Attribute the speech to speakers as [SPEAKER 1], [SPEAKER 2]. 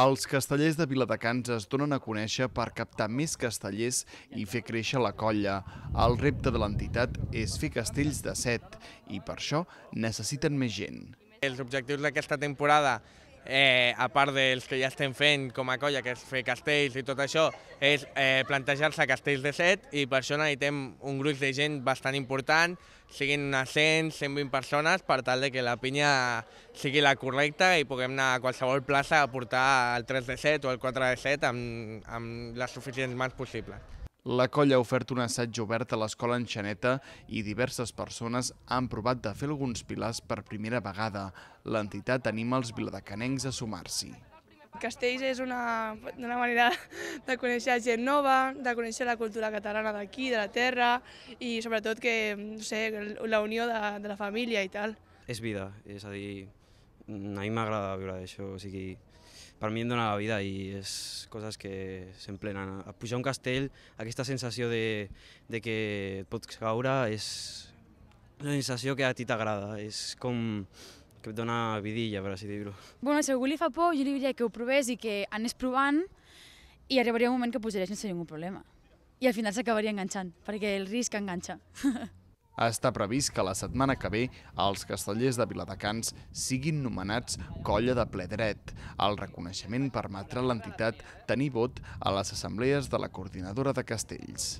[SPEAKER 1] Els castellers de Viladecans es donen a conèixer per captar més castellers i fer créixer la colla. El repte de l'entitat és fer castells de set i per això necessiten més gent.
[SPEAKER 2] Els objectius d'aquesta temporada eh, a part dels que ja estem fent com a colla, que és fer castells i tot això, és eh, plantejar-se castells de set i per això necessitem un gruix de gent bastant important, siguin unes 100, 120 persones, per tal de que la pinya sigui la correcta i puguem anar a qualsevol plaça a portar el 3 de 7 o el 4 de 7 amb, amb les suficients mans possibles.
[SPEAKER 1] La colla ha ofert un assaig obert a l'escola en Xaneta i diverses persones han provat de fer alguns pilars per primera vegada. L'entitat anima els viladecanencs a sumar-s'hi.
[SPEAKER 3] Castells és una, una manera de conèixer gent nova, de conèixer la cultura catalana d'aquí, de la terra, i sobretot que, no sé, la unió de, de la família i tal.
[SPEAKER 4] És vida, és a dir, a mi m'agrada viure d'això, o sigui, per mi em dona la vida i és coses que s'emplenen. Pujar un castell, aquesta sensació de, de que et pots caure és una sensació que a ti t'agrada, és com que et dona vidilla, per així dir-ho.
[SPEAKER 5] Bueno, si algú li fa por, jo li diria que ho provés i que anés provant i arribaria un moment que pujaria sense ningú problema. I al final s'acabaria enganxant, perquè el risc enganxa.
[SPEAKER 1] Està previst que la setmana que ve els castellers de Viladecans siguin nomenats colla de ple dret. El reconeixement permetrà a l'entitat tenir vot a les assemblees de la coordinadora de castells.